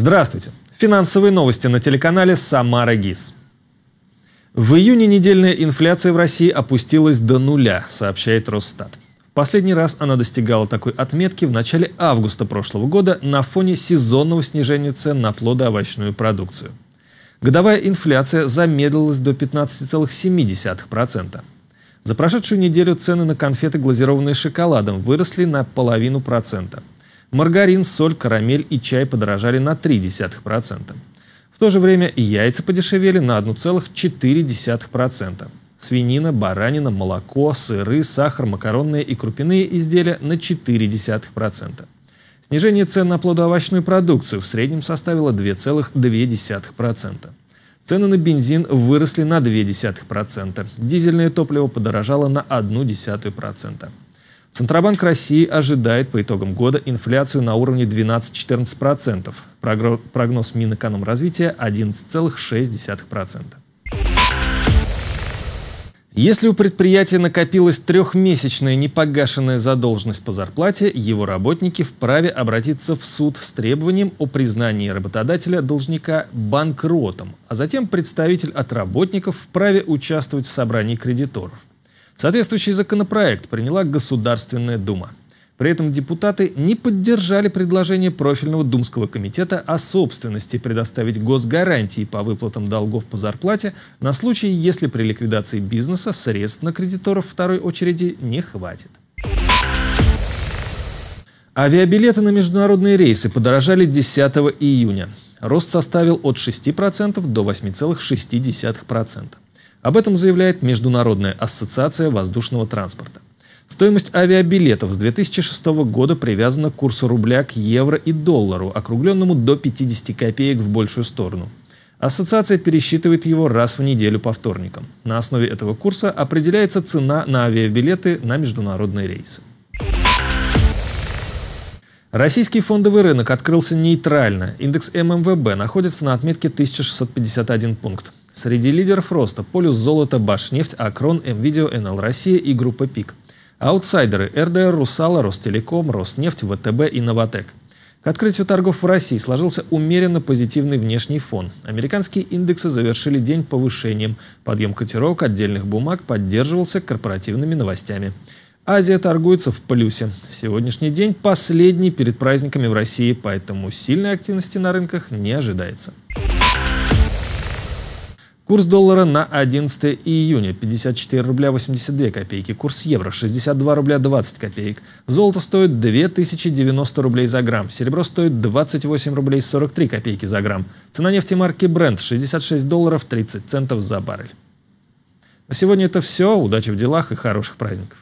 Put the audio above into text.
Здравствуйте! Финансовые новости на телеканале «Самара ГИС». В июне недельная инфляция в России опустилась до нуля, сообщает Росстат. В последний раз она достигала такой отметки в начале августа прошлого года на фоне сезонного снижения цен на плодоовощную продукцию. Годовая инфляция замедлилась до 15,7%. За прошедшую неделю цены на конфеты, глазированные шоколадом, выросли на половину процента – Маргарин, соль, карамель и чай подорожали на 0,3%. В то же время яйца подешевели на 1,4%. Свинина, баранина, молоко, сыры, сахар, макаронные и крупяные изделия на 0,4%. Снижение цен на плодоовощную продукцию в среднем составило 2,2%. Цены на бензин выросли на 0,2%. Дизельное топливо подорожало на 0,1%. Центробанк России ожидает по итогам года инфляцию на уровне 12-14%. Прогноз Минэкономразвития 11,6%. Если у предприятия накопилась трехмесячная непогашенная задолженность по зарплате, его работники вправе обратиться в суд с требованием о признании работодателя должника банкротом, а затем представитель от работников вправе участвовать в собрании кредиторов. Соответствующий законопроект приняла Государственная Дума. При этом депутаты не поддержали предложение профильного Думского комитета о собственности предоставить госгарантии по выплатам долгов по зарплате на случай, если при ликвидации бизнеса средств на кредиторов второй очереди не хватит. Авиабилеты на международные рейсы подорожали 10 июня. Рост составил от 6% до 8,6%. Об этом заявляет Международная ассоциация воздушного транспорта. Стоимость авиабилетов с 2006 года привязана к курсу рубля к евро и доллару, округленному до 50 копеек в большую сторону. Ассоциация пересчитывает его раз в неделю по вторникам. На основе этого курса определяется цена на авиабилеты на международные рейсы. Российский фондовый рынок открылся нейтрально. Индекс ММВБ находится на отметке 1651 пункт. Среди лидеров роста – Полюс Золото, Башнефть, Акрон, МВидео, НЛ Россия и группа ПИК. Аутсайдеры – РДР, Русала, Ростелеком, Роснефть, ВТБ и Новотек. К открытию торгов в России сложился умеренно позитивный внешний фон. Американские индексы завершили день повышением. Подъем котировок отдельных бумаг поддерживался корпоративными новостями. Азия торгуется в плюсе. Сегодняшний день последний перед праздниками в России, поэтому сильной активности на рынках не ожидается. Курс доллара на 11 июня 54 рубля 82 копейки. Курс евро 62 рубля 20 копеек. Золото стоит 2090 рублей за грамм. Серебро стоит 28 рублей 43 копейки за грамм. Цена нефти марки Brent 66 долларов 30 центов за баррель. На сегодня это все. Удачи в делах и хороших праздников.